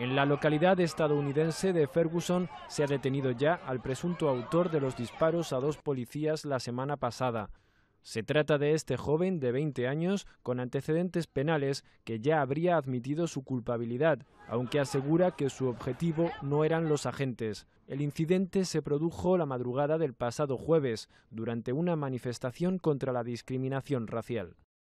En la localidad estadounidense de Ferguson se ha detenido ya al presunto autor de los disparos a dos policías la semana pasada. Se trata de este joven de 20 años con antecedentes penales que ya habría admitido su culpabilidad, aunque asegura que su objetivo no eran los agentes. El incidente se produjo la madrugada del pasado jueves, durante una manifestación contra la discriminación racial.